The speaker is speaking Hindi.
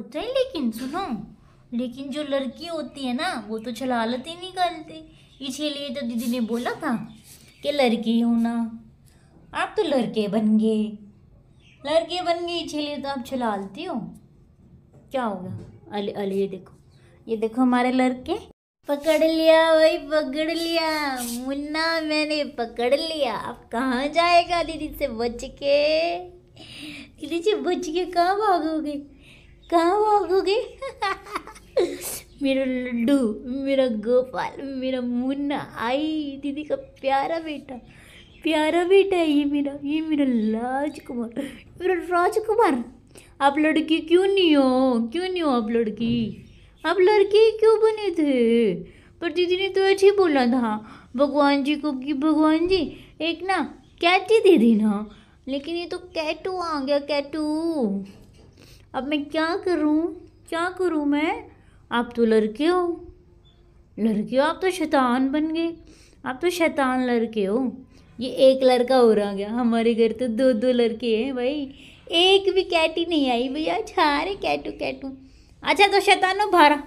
होते हैं लेकिन सुनो लेकिन जो लड़की होती है ना वो तो छलालत ही नहीं करती इसीलिए तो दीदी ने बोला था कि लड़की हो ना आप तो लड़के बन गए लड़के बन गए इसीलिए तो आप छलालती हो क्या होगा अली अली ये देखो ये देखो हमारे लड़के पकड़ लिया वही पकड़ लिया मुन्ना मैंने पकड़ लिया आप कहाँ जाएगा दीदी से बच के दीदी जी बच के कहाँ भागोगे कहाँ भागोगे मेरा लड्डू मेरा गोपाल मेरा मुन्ना आई दीदी का प्यारा बेटा प्यारा बेटा है ये मेरा ये मेरा राजकुमार मेरा राजकुमार आप लड़की क्यों नहीं हो क्यों नहीं हो आप लड़की आप लड़की क्यों बने थे पर दीदी ने तो अच्छा ही बोला था भगवान जी को कि भगवान जी एक ना कैट ही दे देना लेकिन ये तो कैटू आ गया कैटू अब मैं क्या करूँ क्या करूँ मैं आप तो लड़के हो लड़के हो आप तो शैतान बन गए आप तो शैतान लड़के हो ये एक लड़का हो रहा गया हमारे घर तो दो दो लड़के हैं भाई एक भी कैटी नहीं आई भैया अरे कैटू कैटू अच्छा तो शैतानो भारा